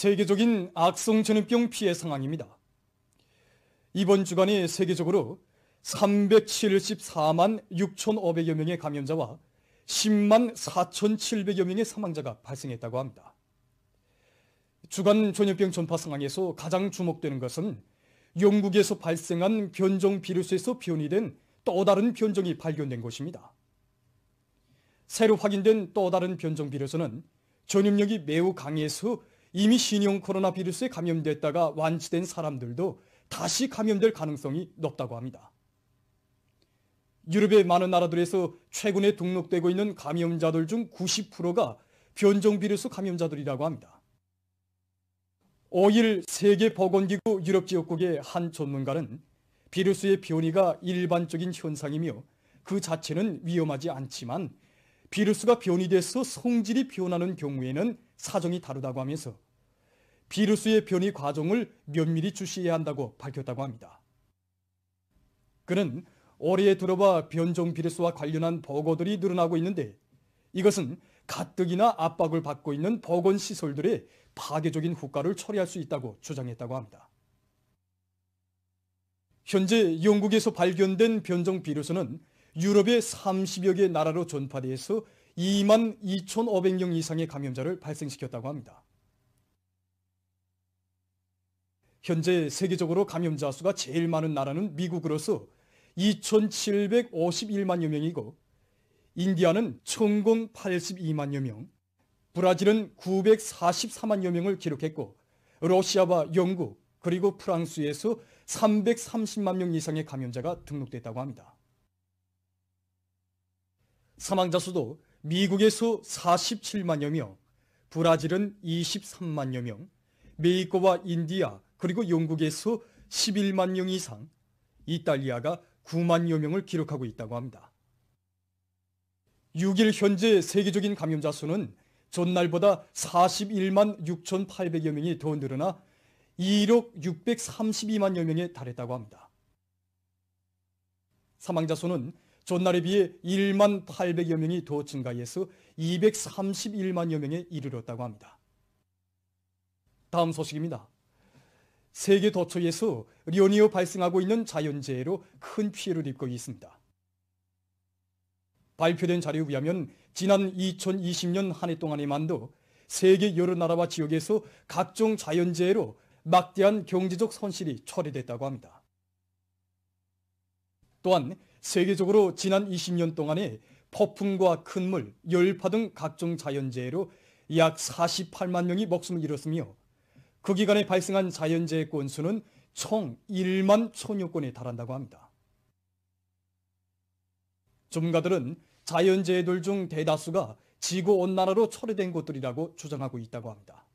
세계적인 악성 전염병 피해 상황입니다. 이번 주간에 세계적으로 374만 6,500여 명의 감염자와 10만 4,700여 명의 사망자가 발생했다고 합니다. 주간 전염병 전파 상황에서 가장 주목되는 것은 영국에서 발생한 변종 비루스에서 변이된 또 다른 변종이 발견된 것입니다. 새로 확인된 또 다른 변종 비루스는 전염력이 매우 강해서 이미 신형 코로나 바이러스에 감염됐다가 완치된 사람들도 다시 감염될 가능성이 높다고 합니다. 유럽의 많은 나라들에서 최근에 등록되고 있는 감염자들 중 90%가 변종 비루스 감염자들이라고 합니다. 5일 세계보건기구 유럽 지역국의 한 전문가는 비루스의 변이가 일반적인 현상이며 그 자체는 위험하지 않지만 비루스가 변이돼서 성질이 변하는 경우에는 사정이 다르다고 하면서 비루스의 변이 과정을 면밀히 주시해야 한다고 밝혔다고 합니다. 그는 올해에 들어와 변종 비루스와 관련한 보고들이 늘어나고 있는데 이것은 가뜩이나 압박을 받고 있는 보건 시설들의 파괴적인 후과를 처리할 수 있다고 주장했다고 합니다. 현재 영국에서 발견된 변종 비루스는 유럽의 30여 개 나라로 전파돼서 2만 2,500명 이상의 감염자를 발생시켰다고 합니다. 현재 세계적으로 감염자 수가 제일 많은 나라는 미국으로서 2,751만여 명이고 인디아는 1,082만여 명, 브라질은 944만여 명을 기록했고 러시아와 영국 그리고 프랑스에서 330만 명 이상의 감염자가 등록됐다고 합니다. 사망자 수도 미국에서 47만여 명, 브라질은 23만여 명, 메이커와 인디아 그리고 영국에서 11만 명 이상, 이탈리아가 9만여 명을 기록하고 있다고 합니다. 6일 현재 세계적인 감염자 수는 전날보다 41만 6,800여 명이 더 늘어나 2억 632만여 명에 달했다고 합니다. 사망자 수는 전날에 비해 1만 800여 명이 더 증가해서 231만여 명에 이르렀다고 합니다. 다음 소식입니다. 세계 도처에서 연이어 발생하고 있는 자연재해로 큰 피해를 입고 있습니다. 발표된 자료에 의하면 지난 2020년 한 해 동안에만도 세계 여러 나라와 지역에서 각종 자연재해로 막대한 경제적 손실이 초래됐다고 합니다. 또한 세계적으로 지난 20년 동안에 폭풍과 큰 물, 열파 등 각종 자연재해로 약 48만 명이 목숨을 잃었으며 그 기간에 발생한 자연재해 건수는 총 1만 1천여 건에 달한다고 합니다. 전문가들은 자연재해들 중 대다수가 지구온난화로 초래된 것들이라고 주장하고 있다고 합니다.